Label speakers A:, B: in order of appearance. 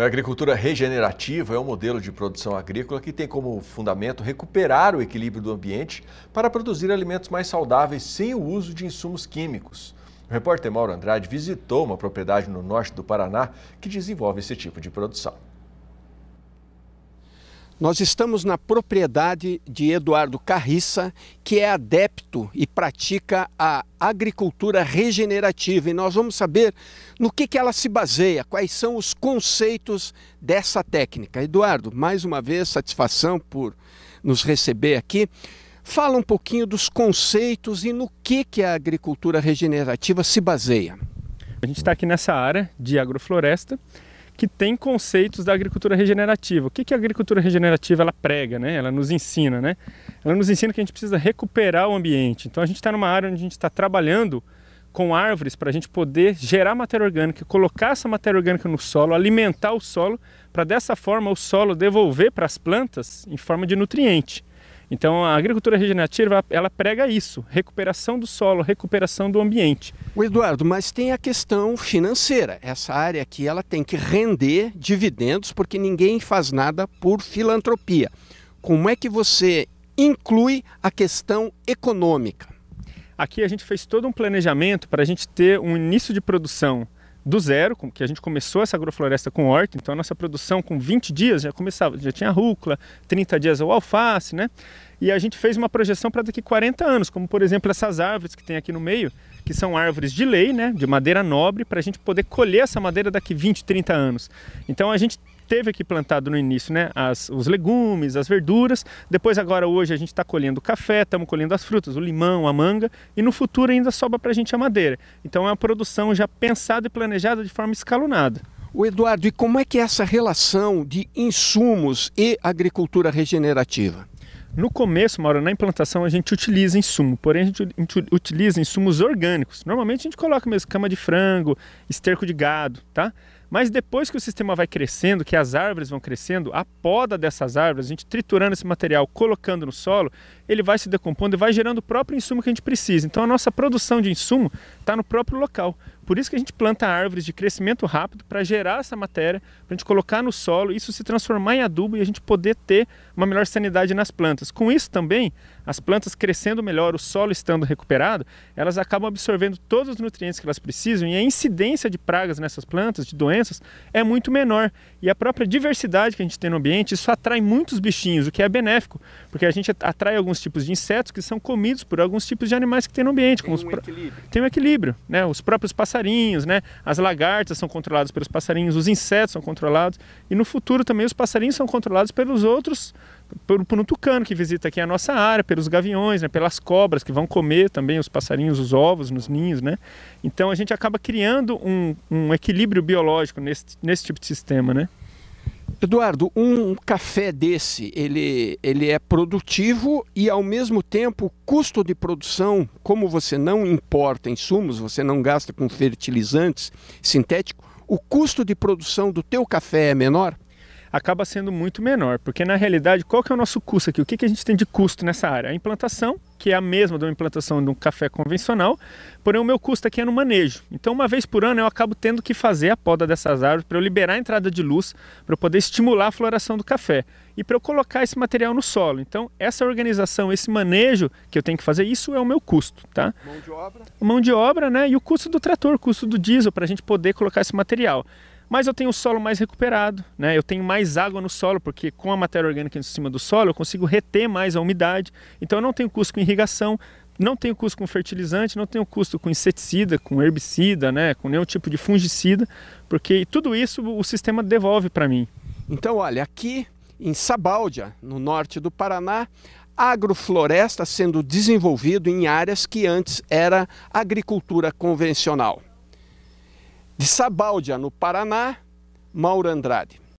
A: A agricultura regenerativa é um modelo de produção agrícola que tem como fundamento recuperar o equilíbrio do ambiente para produzir alimentos mais saudáveis sem o uso de insumos químicos. O repórter Mauro Andrade visitou uma propriedade no norte do Paraná que desenvolve esse tipo de produção. Nós estamos na propriedade de Eduardo Carriça, que é adepto e pratica a agricultura regenerativa. E nós vamos saber no que, que ela se baseia, quais são os conceitos dessa técnica. Eduardo, mais uma vez, satisfação por nos receber aqui. Fala um pouquinho dos conceitos
B: e no que, que a agricultura regenerativa se baseia. A gente está aqui nessa área de agrofloresta que tem conceitos da agricultura regenerativa. O que, que a agricultura regenerativa ela prega, né? Ela nos ensina, né? Ela nos ensina que a gente precisa recuperar o ambiente. Então a gente está numa área onde a gente está trabalhando com árvores para a gente poder gerar matéria orgânica, colocar essa matéria orgânica no solo, alimentar o solo, para dessa forma o solo devolver para as plantas em forma de nutriente. Então a agricultura regenerativa ela prega isso, recuperação do solo, recuperação do ambiente. O Eduardo, mas tem a questão financeira.
A: Essa área aqui ela tem que render dividendos porque ninguém faz nada por
B: filantropia. Como é que você inclui a questão econômica? Aqui a gente fez todo um planejamento para a gente ter um início de produção do zero, que a gente começou essa agrofloresta com horta, então a nossa produção com 20 dias já começava, já tinha rúcula, 30 dias o alface, né? E a gente fez uma projeção para daqui 40 anos, como por exemplo essas árvores que tem aqui no meio, que são árvores de lei, né, de madeira nobre, para a gente poder colher essa madeira daqui 20, 30 anos. Então a gente teve aqui plantado no início, né? As, os legumes, as verduras. Depois, agora hoje, a gente está colhendo café, estamos colhendo as frutas, o limão, a manga. E no futuro ainda sobra para a gente a madeira. Então, é uma produção já pensada e planejada de forma escalonada. O Eduardo, e como é que é essa relação de insumos e agricultura regenerativa? No começo, Mauro, na implantação a gente utiliza insumo, porém a gente utiliza insumos orgânicos. Normalmente a gente coloca mesmo cama de frango, esterco de gado, tá? Mas depois que o sistema vai crescendo, que as árvores vão crescendo, a poda dessas árvores, a gente triturando esse material, colocando no solo, ele vai se decompondo e vai gerando o próprio insumo que a gente precisa. Então a nossa produção de insumo está no próprio local. Por isso que a gente planta árvores de crescimento rápido para gerar essa matéria, para a gente colocar no solo, isso se transformar em adubo e a gente poder ter uma melhor sanidade nas plantas. Com isso também, as plantas crescendo melhor, o solo estando recuperado, elas acabam absorvendo todos os nutrientes que elas precisam e a incidência de pragas nessas plantas, de doenças, é muito menor. E a própria diversidade que a gente tem no ambiente, isso atrai muitos bichinhos, o que é benéfico, porque a gente atrai alguns tipos de insetos que são comidos por alguns tipos de animais que tem no ambiente. Tem, um, pro... equilíbrio. tem um equilíbrio. Né? Os próprios passarinhos, né? as lagartas são controladas pelos passarinhos, os insetos são controlados, e no futuro também os passarinhos são controlados pelos outros por, por um tucano que visita aqui a nossa área, pelos gaviões, né, pelas cobras que vão comer também os passarinhos, os ovos nos ninhos. Né? Então a gente acaba criando um, um equilíbrio biológico nesse, nesse tipo de sistema. Né? Eduardo, um café
A: desse, ele, ele é produtivo e ao mesmo tempo o custo de produção, como você não importa insumos, você não gasta com fertilizantes sintéticos,
B: o custo de produção do teu café é menor? acaba sendo muito menor, porque na realidade qual que é o nosso custo aqui? O que, que a gente tem de custo nessa área? A implantação, que é a mesma de uma implantação de um café convencional, porém o meu custo aqui é no manejo. Então uma vez por ano eu acabo tendo que fazer a poda dessas árvores para eu liberar a entrada de luz, para eu poder estimular a floração do café e para eu colocar esse material no solo. Então essa organização, esse manejo que eu tenho que fazer, isso é o meu custo, tá? Mão de obra. Mão de obra, né? E o custo do trator, o custo do diesel para a gente poder colocar esse material mas eu tenho o solo mais recuperado, né? Eu tenho mais água no solo, porque com a matéria orgânica em cima do solo eu consigo reter mais a umidade. Então eu não tenho custo com irrigação, não tenho custo com fertilizante, não tenho custo com inseticida, com herbicida, né, com nenhum tipo de fungicida, porque tudo isso o sistema devolve para mim. Então, olha, aqui em Sabáudia,
A: no norte do Paraná, agrofloresta sendo desenvolvido em áreas que antes era agricultura convencional de Sabáudia, no Paraná, Mauro Andrade.